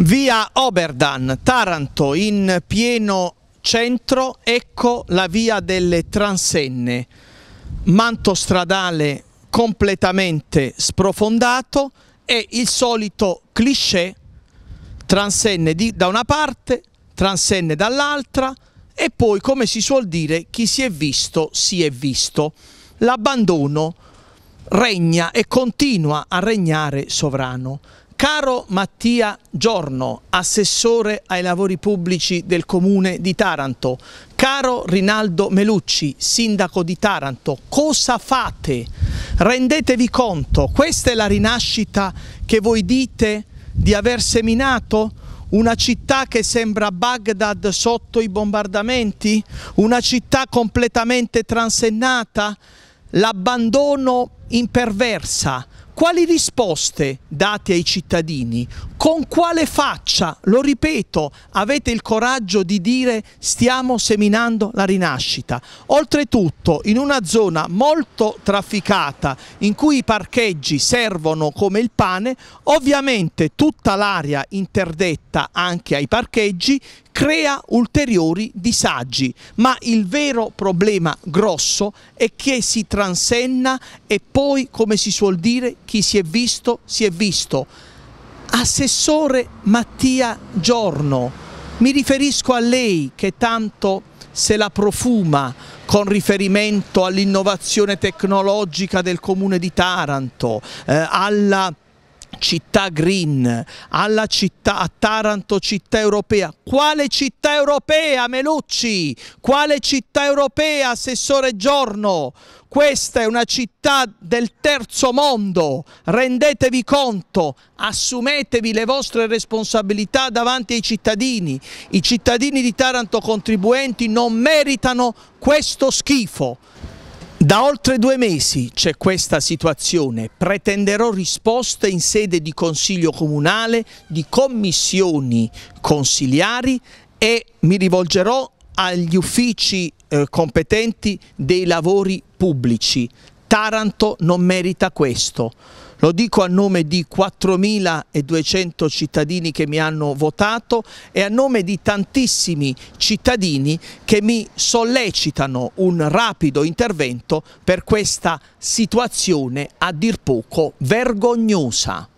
Via Oberdan, Taranto, in pieno centro, ecco la via delle Transenne, manto stradale completamente sprofondato e il solito cliché, transenne di, da una parte, transenne dall'altra e poi, come si suol dire, chi si è visto, si è visto. L'abbandono regna e continua a regnare sovrano. Caro Mattia Giorno, assessore ai lavori pubblici del comune di Taranto, caro Rinaldo Melucci, sindaco di Taranto, cosa fate? Rendetevi conto, questa è la rinascita che voi dite di aver seminato? Una città che sembra Baghdad sotto i bombardamenti? Una città completamente transennata? L'abbandono imperversa, quali risposte date ai cittadini, con quale faccia, lo ripeto, avete il coraggio di dire stiamo seminando la rinascita. Oltretutto in una zona molto trafficata in cui i parcheggi servono come il pane, ovviamente tutta l'area interdetta anche ai parcheggi crea ulteriori disagi, ma il vero problema grosso è che si transenna e poi, come si suol dire, chi si è visto si è visto. Assessore Mattia Giorno, mi riferisco a lei che tanto se la profuma con riferimento all'innovazione tecnologica del comune di Taranto, eh, alla città green, alla città, a Taranto città europea. Quale città europea, Melucci? Quale città europea, Assessore Giorno? Questa è una città del terzo mondo, rendetevi conto, assumetevi le vostre responsabilità davanti ai cittadini. I cittadini di Taranto contribuenti non meritano questo schifo. Da oltre due mesi c'è questa situazione, pretenderò risposte in sede di Consiglio Comunale, di commissioni consiliari e mi rivolgerò agli uffici eh, competenti dei lavori pubblici. Taranto non merita questo. Lo dico a nome di 4.200 cittadini che mi hanno votato e a nome di tantissimi cittadini che mi sollecitano un rapido intervento per questa situazione a dir poco vergognosa.